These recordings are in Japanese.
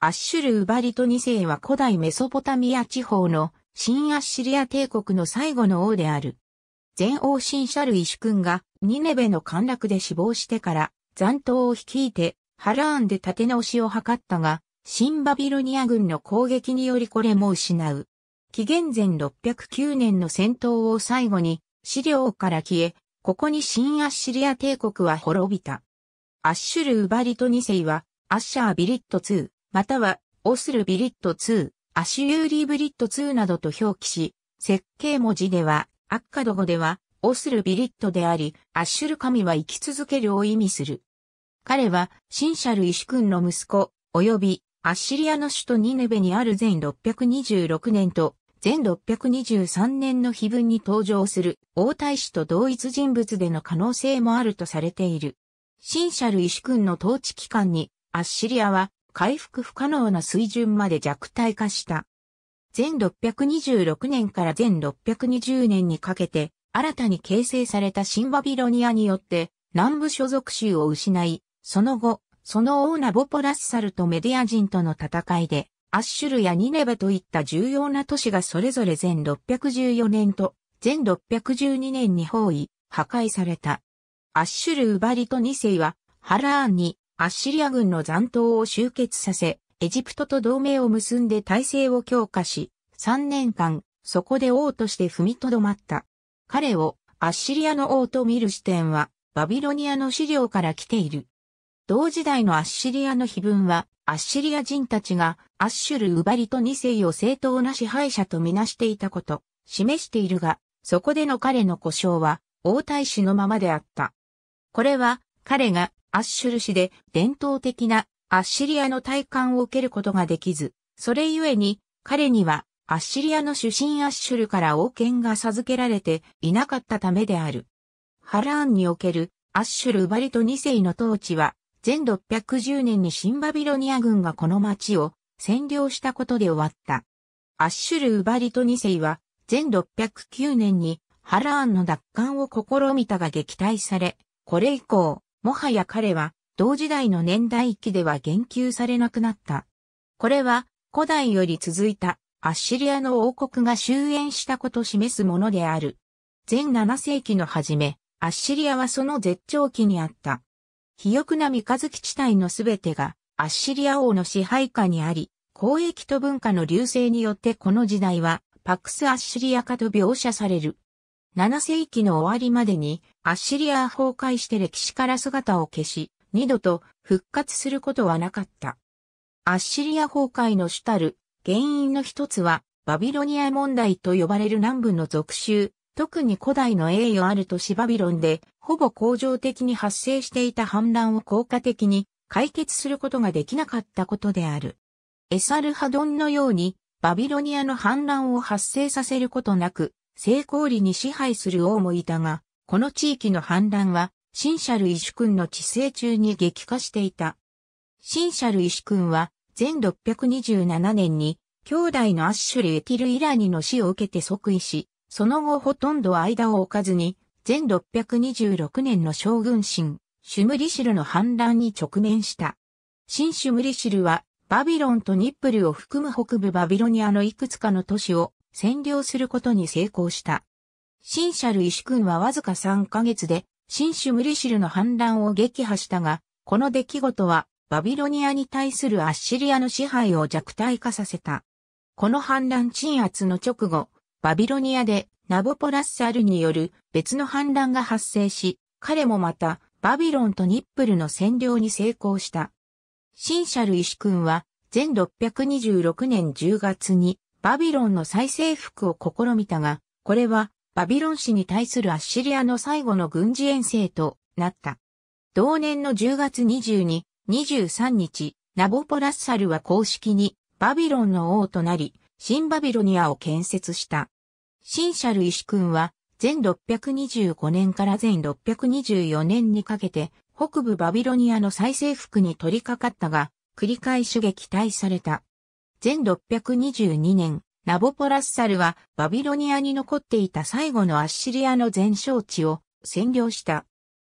アッシュル・ウバリト2世は古代メソポタミア地方の新アッシリア帝国の最後の王である。前王新シャルイシュ君がニネベの陥落で死亡してから残党を率いてハラーンで立て直しを図ったが、新バビロニア軍の攻撃によりこれも失う。紀元前609年の戦闘を最後に資料から消え、ここに新アッシリア帝国は滅びた。アッシュル・ウバリト2世はアッシャー・ビリット2。または、オスルビリット2、アシュユーリーブリット2などと表記し、設計文字では、アッカド語では、オスルビリットであり、アッシュル神は生き続けるを意味する。彼は、シンシャル・イシュ君の息子、及び、アッシリアの首都ニネベにある全626年と、全623年の碑文に登場する王太子と同一人物での可能性もあるとされている。シンシャル・イシュ君の統治期間に、アッシリアは回復不可能な水準まで弱体化した。全626年から全620年にかけて、新たに形成された新バビロニアによって、南部所属州を失い、その後、その王ナボポラッサルとメディア人との戦いで、アッシュルやニネベといった重要な都市がそれぞれ全614年と、全612年に包囲、破壊された。アッシュル・ウバリと2世は、ハラーンにアッシリア軍の残党を集結させ、エジプトと同盟を結んで体制を強化し、3年間、そこで王として踏みとどまった。彼をアッシリアの王と見る視点は、バビロニアの資料から来ている。同時代のアッシリアの碑文は、アッシリア人たちがアッシュル・ウバリと2世を正当な支配者とみなしていたこと、示しているが、そこでの彼の故障は、王太子のままであった。これは、彼がアッシュル市で伝統的なアッシリアの体感を受けることができず、それゆえに彼にはアッシリアの主神アッシュルから王権が授けられていなかったためである。ハラーンにおけるアッシュル・ウバリト2世の統治は、前610年にシンバビロニア軍がこの町を占領したことで終わった。アッシュル・ウバリト2世は、前609年にハラーンの奪還を試みたが撃退され、これ以降、もはや彼は同時代の年代記では言及されなくなった。これは古代より続いたアッシリアの王国が終焉したこと示すものである。全7世紀の初め、アッシリアはその絶頂期にあった。肥沃な三日月地帯のすべてがアッシリア王の支配下にあり、交易と文化の流星によってこの時代はパクス・アッシリア化と描写される。7世紀の終わりまでにアッシリアは崩壊して歴史から姿を消し、二度と復活することはなかった。アッシリア崩壊の主たる原因の一つは、バビロニア問題と呼ばれる南部の属州、特に古代の栄誉ある都市バビロンで、ほぼ恒常的に発生していた反乱を効果的に解決することができなかったことである。エサルハドンのように、バビロニアの反乱を発生させることなく、成功裏に支配する王もいたが、この地域の反乱は、シンシャルイシュ君の治世中に激化していた。シンシャルイシュ君は、前627年に、兄弟のアッシュリエティル・イラニの死を受けて即位し、その後ほとんど間を置かずに、前626年の将軍神、シュムリシルの反乱に直面した。新シュムリシルは、バビロンとニップルを含む北部バビロニアのいくつかの都市を占領することに成功した。シンシャル石君はわずか3ヶ月で、新種ムリシルの反乱を撃破したが、この出来事は、バビロニアに対するアッシリアの支配を弱体化させた。この反乱鎮圧の直後、バビロニアでナボポラッサルによる別の反乱が発生し、彼もまたバビロンとニップルの占領に成功した。シンシャル石君は、全626年10月にバビロンの再征服を試みたが、これはバビロン氏に対するアッシリアの最後の軍事遠征となった。同年の10月22、23日、ナボポラッサルは公式にバビロンの王となり、新バビロニアを建設した。新シャル石君は、前625年から前624年にかけて、北部バビロニアの再征服に取り掛かったが、繰り返し撃退された。前622年、ナボポラッサルはバビロニアに残っていた最後のアッシリアの全勝地を占領した。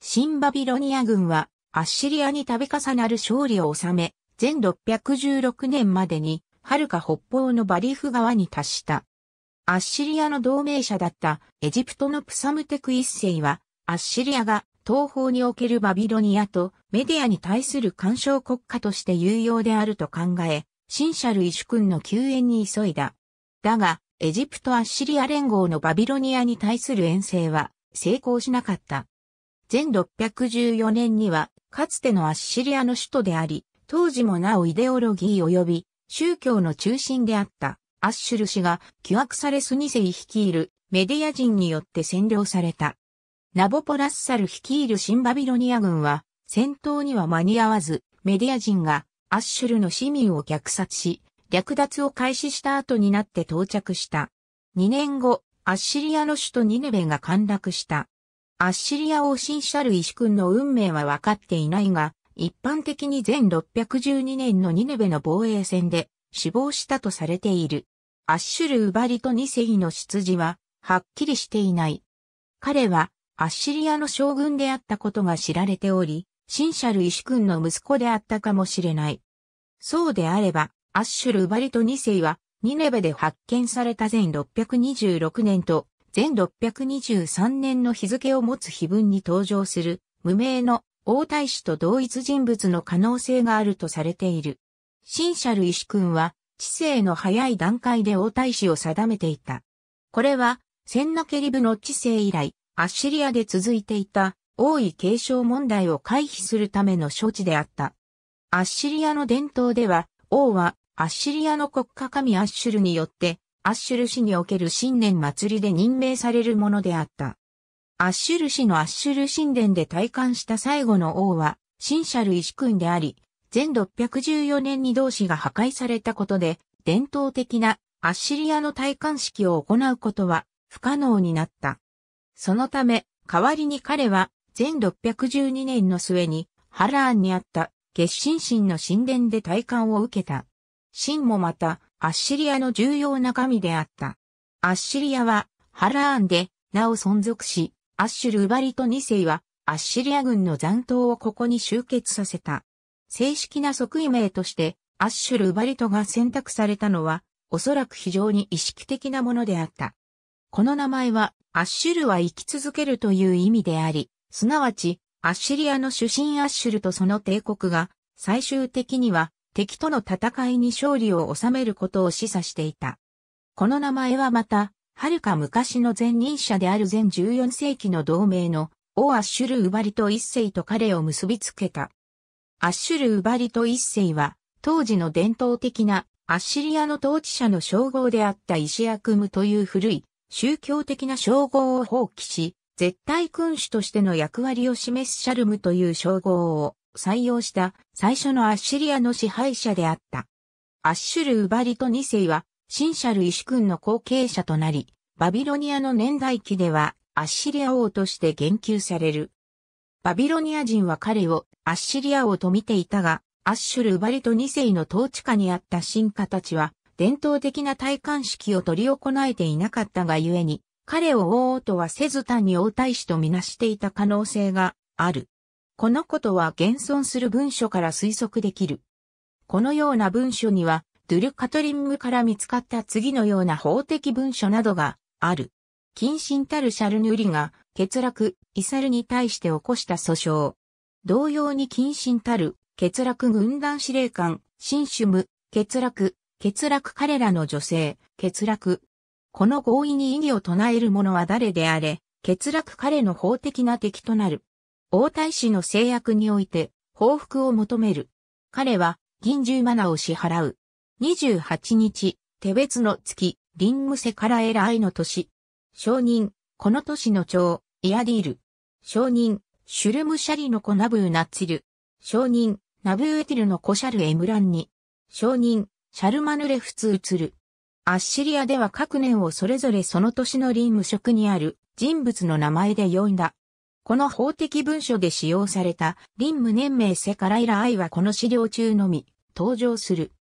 新バビロニア軍はアッシリアに度重なる勝利を収め、全616年までに、はるか北方のバリフ川に達した。アッシリアの同盟者だったエジプトのプサムテク一世は、アッシリアが東方におけるバビロニアとメディアに対する干渉国家として有用であると考え、シンシャル・イシュ君の救援に急いだ。だが、エジプト・アッシリア連合のバビロニアに対する遠征は成功しなかった。前614年には、かつてのアッシリアの首都であり、当時もなおイデオロギー及び宗教の中心であったアッシュル氏が巨悪されスニセイ率いるメディア人によって占領された。ナボポラッサル率いる新バビロニア軍は戦闘には間に合わずメディア人がアッシュルの市民を虐殺し略奪を開始した後になって到着した。2年後、アッシリアの首都ニネベが陥落した。アッシリア王ンシャルイシ君の運命は分かっていないが、一般的に全612年のニネベの防衛戦で死亡したとされている。アッシュル・ウバリニ2世の出自は、はっきりしていない。彼は、アッシリアの将軍であったことが知られており、シンシャル・イシ君の息子であったかもしれない。そうであれば、アッシュル・バリト2世は、ニネベで発見された前626年と、前623年の日付を持つ碑文に登場する、無名の王太子と同一人物の可能性があるとされている。シンシャル・イシ君は、知性の早い段階で王太子を定めていた。これは、センナケリブの知性以来、アッシリアで続いていた王位継承問題を回避するための処置であった。アッシリアの伝統では、王はアッシリアの国家神アッシュルによって、アッシュル氏における新年祭りで任命されるものであった。アッシュル氏のアッシュル神殿で退官した最後の王は、シンシャル石君であり、全614年に同志が破壊されたことで、伝統的なアッシリアの退官式を行うことは不可能になった。そのため、代わりに彼は、全612年の末に、ハラーンにあった月神神の神殿で体感を受けた。神もまた、アッシリアの重要な神であった。アッシリアは、ハラーンで、なお存続し、アッシュル・ウバリト2世は、アッシリア軍の残党をここに集結させた。正式な即位名として、アッシュル・ウバリトが選択されたのは、おそらく非常に意識的なものであった。この名前は、アッシュルは生き続けるという意味であり、すなわち、アッシリアの主神アッシュルとその帝国が、最終的には敵との戦いに勝利を収めることを示唆していた。この名前はまた、遥か昔の前任者である前14世紀の同盟の、オアッシュル・ウバリと一世と彼を結びつけた。アッシュル・ウバリと一世は、当時の伝統的なアッシリアの統治者の称号であったイシアクムという古い宗教的な称号を放棄し、絶対君主としての役割を示すシャルムという称号を採用した最初のアッシリアの支配者であった。アッシュル・ウバリト2世は、シンシャル・イシュ君の後継者となり、バビロニアの年代記では、アッシリア王として言及される。バビロニア人は彼をアッシリア王と見ていたが、アッシュル・ウバリト2世の統治下にあった進化たちは、伝統的な戴冠式を取り行えていなかったがゆえに、彼を王とはせず単に王太子とみなしていた可能性がある。このことは現存する文書から推測できる。このような文書には、ドゥルカトリングから見つかった次のような法的文書などがある。近親たるシャルヌリが、欠落、イサルに対して起こした訴訟。同様に近親たる、欠落軍団司令官、シンシュム、欠落、欠落彼らの女性、欠落、この合意に異議を唱える者は誰であれ、欠落彼の法的な敵となる。王太子の制約において、報復を求める。彼は、銀十マナを支払う。28日、手別の月、リングセからエライの年。承認、この年の長、イアディール。承認、シュルムシャリの子ナブーナッツィル。承認、ナブーエティルの子シャルエムランに。承認、シャルマヌレフツウツル。アッシリアでは各年をそれぞれその年の臨務職にある人物の名前で呼んだ。この法的文書で使用された臨務年名セカライラ愛はこの資料中のみ登場する。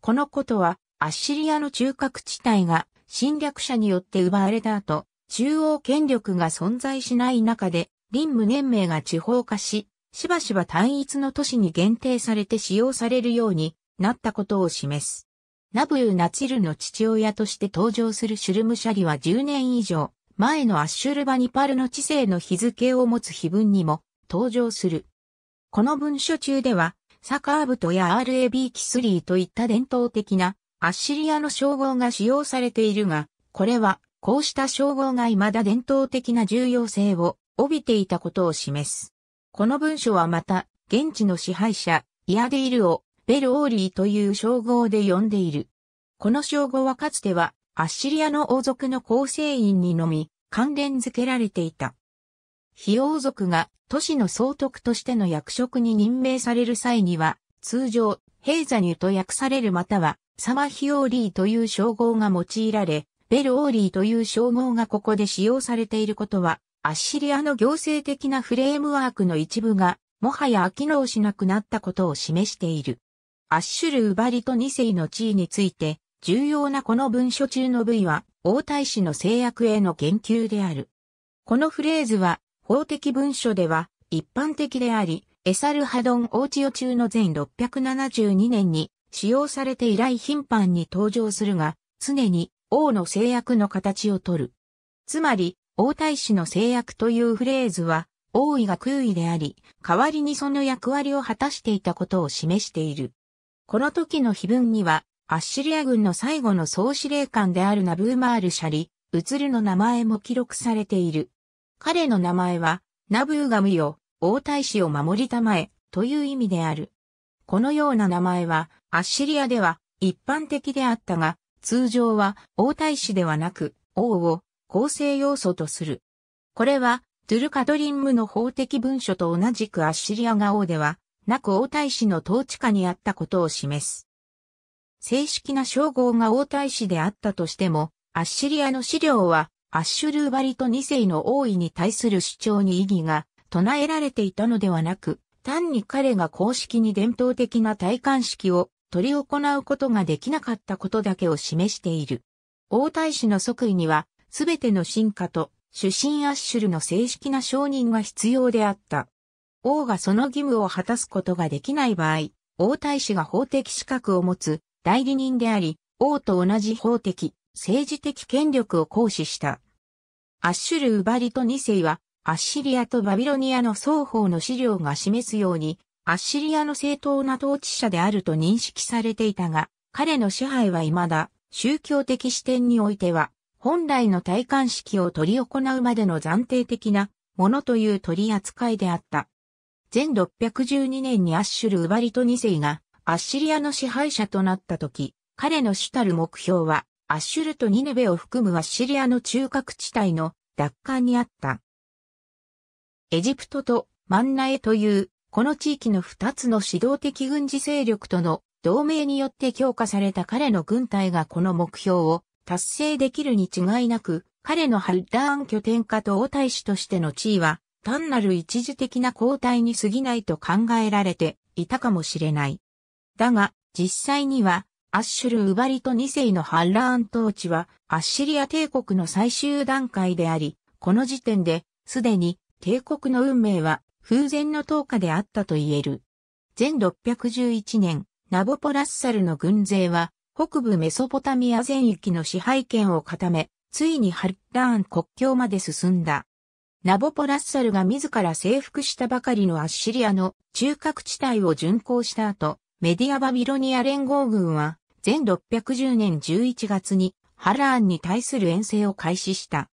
このことはアッシリアの中核地帯が侵略者によって奪われた後、中央権力が存在しない中で臨務年名が地方化し、しばしば単一の都市に限定されて使用されるようになったことを示す。ナブー・ナチルの父親として登場するシュルムシャリは10年以上前のアッシュルバニパルの知性の日付を持つ碑文にも登場する。この文書中では、サカーブトや RAB キスリーといった伝統的なアッシリアの称号が使用されているが、これはこうした称号が未だ伝統的な重要性を帯びていたことを示す。この文書はまた、現地の支配者、イアディールをベル・オーリーという称号で呼んでいる。この称号はかつては、アッシリアの王族の構成員にのみ、関連づけられていた。非王族が都市の総督としての役職に任命される際には、通常、平座入と訳されるまたは、サマヒオーリーという称号が用いられ、ベルオーリーという称号がここで使用されていることは、アッシリアの行政的なフレームワークの一部が、もはや機能しなくなったことを示している。アッシュル・ウバリと2世の地位について、重要なこの文書中の部位は、王太子の制約への言及である。このフレーズは、法的文書では、一般的であり、エサルハドン王チオ中の前672年に、使用されて以来頻繁に登場するが、常に王の制約の形をとる。つまり、王太子の制約というフレーズは、王位が空位であり、代わりにその役割を果たしていたことを示している。この時の碑文には、アッシリア軍の最後の総司令官であるナブーマール・シャリ、ウツルの名前も記録されている。彼の名前は、ナブーガムよ、王太子を守りたまえ、という意味である。このような名前は、アッシリアでは一般的であったが、通常は王太子ではなく、王を構成要素とする。これは、トゥルカドリンムの法的文書と同じくアッシリアが王ではなく王太子の統治下にあったことを示す。正式な称号が王太子であったとしても、アッシリアの資料は、アッシュルーバリと2世の王位に対する主張に異議が唱えられていたのではなく、単に彼が公式に伝統的な戴冠式を取り行うことができなかったことだけを示している。王太子の即位には、すべての進化と主審アッシュルの正式な承認が必要であった。王がその義務を果たすことができない場合、王太子が法的資格を持つ代理人であり、王と同じ法的、政治的権力を行使した。アッシュル・ウバリト2世は、アッシリアとバビロニアの双方の資料が示すように、アッシリアの正当な統治者であると認識されていたが、彼の支配は未だ、宗教的視点においては、本来の戴冠式を取り行うまでの暫定的なものという取り扱いであった。1612年にアッシュル・ウバリト2世がアッシリアの支配者となった時、彼の主たる目標は、アッシュルとニネベを含むアッシリアの中核地帯の奪還にあった。エジプトとマンナエという、この地域の二つの指導的軍事勢力との同盟によって強化された彼の軍隊がこの目標を達成できるに違いなく、彼のハッダーン拠点化と王太子としての地位は単なる一時的な交代に過ぎないと考えられていたかもしれない。だが、実際には、アッシュル・ウバリト2世の反乱統治は、アッシリア帝国の最終段階であり、この時点で、すでに、帝国の運命は、風前の投下であったと言える。前611年、ナボポラッサルの軍勢は、北部メソポタミア全域の支配権を固め、ついにハッラーン国境まで進んだ。ナボポ・ラッサルが自ら征服したばかりのアッシリアの中核地帯を巡航した後、メディア・バビロニア連合軍は、全610年11月にハラーンに対する遠征を開始した。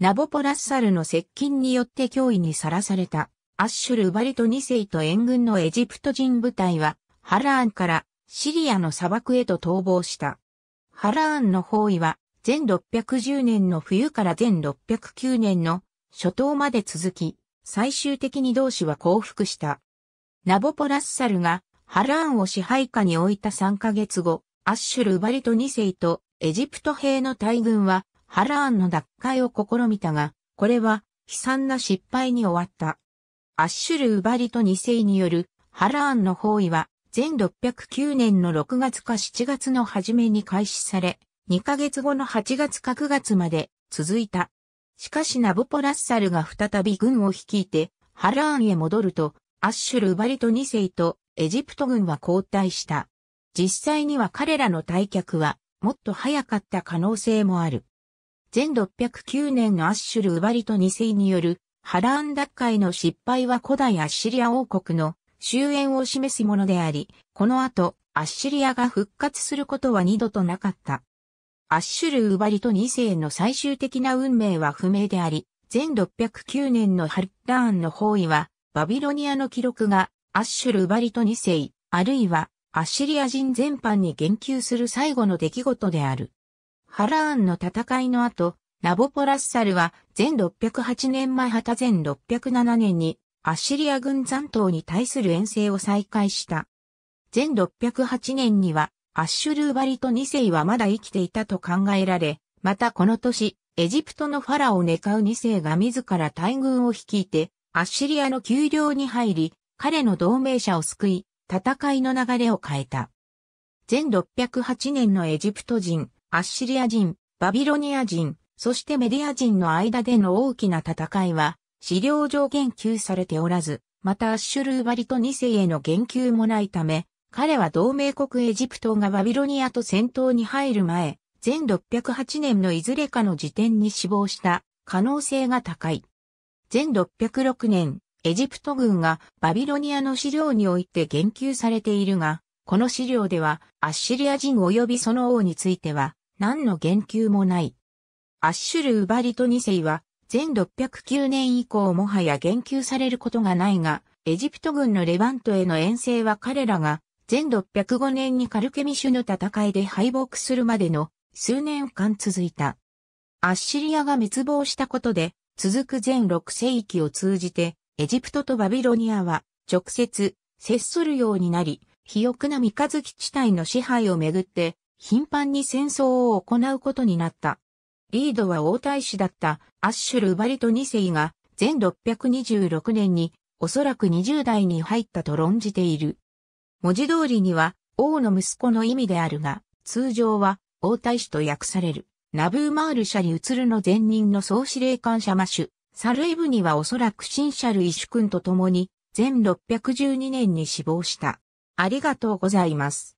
ナボポ・ラッサルの接近によって脅威にさらされた、アッシュル・ウバリト2世と援軍のエジプト人部隊は、ハラーンからシリアの砂漠へと逃亡した。ハラーンの包囲は、全610年の冬から全609年の初頭まで続き、最終的に同志は降伏した。ナボポラッサルがハラーンを支配下に置いた3ヶ月後、アッシュル・バリト2世とエジプト兵の大軍はハラーンの奪回を試みたが、これは悲惨な失敗に終わった。アッシュル・ウバリト2世によるハラーンの包囲は全609年の6月か7月の初めに開始され、2ヶ月後の8月か9月まで続いた。しかしナボポ・ラッサルが再び軍を率いて、ハラーンへ戻ると、アッシュル・バリト2世とエジプト軍は交代した。実際には彼らの退却は、もっと早かった可能性もある。前609年のアッシュル・ウバリト2世によるハラーン奪回の失敗は古代アッシリア王国の終焉を示すものであり、この後、アッシリアが復活することは二度となかった。アッシュル・ウバリト2世の最終的な運命は不明であり、前609年のハルッラーンの包囲は、バビロニアの記録が、アッシュル・ウバリト2世、あるいは、アッシリア人全般に言及する最後の出来事である。ハラーンの戦いの後、ナボポラッサルは、前608年前旗前607年に、アッシリア軍残党に対する遠征を再開した。前608年には、アッシュルーバリト2世はまだ生きていたと考えられ、またこの年、エジプトのファラオネカウ2世が自ら大軍を率いて、アッシリアの丘陵に入り、彼の同盟者を救い、戦いの流れを変えた。全608年のエジプト人、アッシリア人、バビロニア人、そしてメディア人の間での大きな戦いは、資料上言及されておらず、またアッシュルーバリト2世への言及もないため、彼は同盟国エジプトがバビロニアと戦闘に入る前、全608年のいずれかの時点に死亡した可能性が高い。全606年、エジプト軍がバビロニアの資料において言及されているが、この資料ではアッシリア人及びその王については何の言及もない。アッシュル・ウバリト2世は全609年以降もはや言及されることがないが、エジプト軍のレバントへの遠征は彼らが1605年にカルケミシュの戦いで敗北するまでの数年間続いた。アッシリアが滅亡したことで、続く全6世紀を通じて、エジプトとバビロニアは直接接するようになり、肥沃な三日月地帯の支配をめぐって、頻繁に戦争を行うことになった。リードは王太子だったアッシュル・バリト2世が、全626年に、おそらく20代に入ったと論じている。文字通りには、王の息子の意味であるが、通常は、王太子と訳される。ナブーマール社に移るの前任の総司令官社マシュ、サルイブにはおそらく新シャルイシュ君と共に、全612年に死亡した。ありがとうございます。